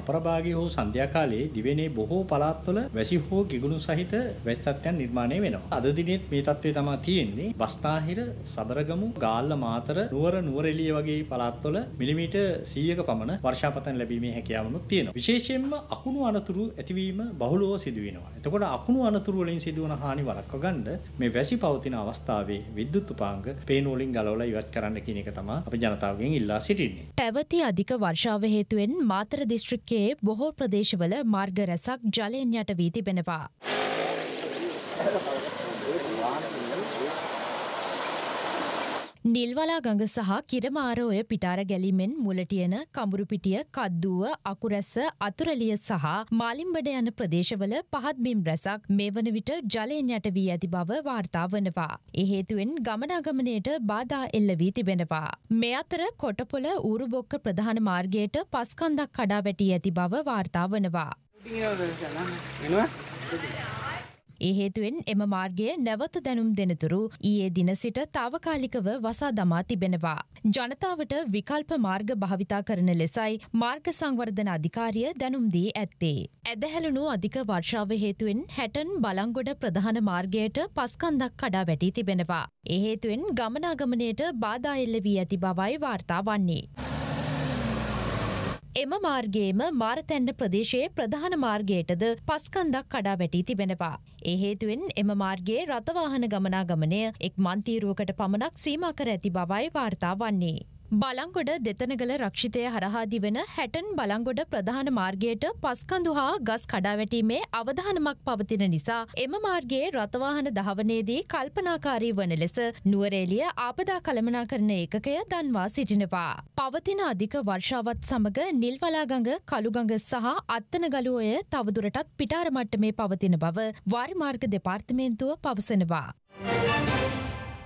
අපරභාගයේ හෝ සන්ධ්‍යා කාලයේ දිවෙනේ බොහෝ පළාත්වල වැසි හෝ ගිගුණු සහිත වැසි තත්ත්වයන් නිර්මාණය වෙනවා. අද දිනෙත් මේ තත්ත්වය තමයි තියෙන්නේ. බස්නාහිර, සබරගමු, ගාල්ල මාතර, නුවර නුවරඑළිය වගේ පළාත්වල මිලිමීටර් 100ක පමණ වර්ෂාපතන ලැබීමේ හැකියාවනුත් තියෙනවා. විශේෂයෙන්ම අකුණු අනතුරු ඇතිවීම බහුලව සිදු වෙනවා. එතකොට අකුණු අනතුරු වලින් සිදුවන හානි වළක්වා ගන්න මේ වැසි පවතින අවස්ථාවේ විද්‍යුත් උපාංග පේන වලින් ගලවලා ඉවත් කරන්න කියන එක තමයි අපි ජනතාවගෙන් ඉල්ලා සිටින්නේ. පැවති අධික වර්ෂාව හේතුවෙන් මාතර දිස්ත්‍රික් ලෝකයේ බොහෝ ප්‍රදේශවල මාර්ග රැසක් ජලයෙන් යට වී තිබෙනවා. නිල්වලා ගඟ සහ කිරමාරෝය පිටාර ගැලිමෙන් මුලටියන කඹුරුපිටිය කද්දුව අකුරැස අතුරලිය සහ මාලිම්බඩ යන ප්‍රදේශවල පහත්බිම් රැසක් මේ වන විට ජලයෙන් යට වී ඇති බව වාර්තා වනවා. එහේතුවෙන් ගමනාගමනයට බාධා එල්ල වී තිබෙනවා. මේ අතර කොටපොල ඌරුබොක්ක ප්‍රධාන මාර්ගයට පස්කන්දක් කඩා වැටී ඇති බව වාර්තා වනවා. ඒහේතුවෙන් එම මාර්ගය නැවත දැනුම් දෙනතුරු ඊයේ දින සිට තාවකාලිකව වසා දමා තිබෙනවා. ජනතාවට විකල්ප මාර්ග භාවිතා කරන ලෙසයි මාර්ග සංවර්ධන අධිකාරිය දැනුම් දී ඇත්තේ. ඇදහැලුණු අධික වර්ෂාව හේතුවෙන් හැටන් බලංගොඩ ප්‍රධාන මාර්ගයට පස්කන්දක් කඩා වැටී තිබෙනවා. ඒහේතුවෙන් ගමනාගමනයට බාධා එල්ල වී ඇති බවයි වාර්තා වන්නේ. එම මාර්ගයේම මාරතැන්න ප්‍රදේශයේ ප්‍රධාන මාර්ගයටද පස්කන්දක් කඩා වැටී තිබෙනවා. ඒ හේතුවෙන් එම මාර්ගයේ රථවාහන ගමනාගමනය එක් මන්තීරුවකට පමණක් සීමා කර ඇති බවයි වාර්තා වන්නේ. බලංගොඩ දෙතනගල රක්ෂිතය හරහාදි වෙන හැටන් බලංගොඩ ප්‍රධාන මාර්ගයට පස්කඳු හා ගස් කඩාවැටීමේ අවධානමක් පවතින නිසා එම මාර්ගයේ රථවාහන දහවනේදී කල්පනාකාරී වන ලෙස නුවරේලිය ආපදා කළමනාකරන ඒකකය දන්වා සිටිනවා. පවතින අධික වර්ෂාවත් සමග නිල්වලාගඟ කළුගඟ සහ අත්තනගලුවය තවදුරටත් පිටාරමට්ටමේ පවතින බව වාරිමාර්ග දෙපාර්තමේන්තුව පවසනවා.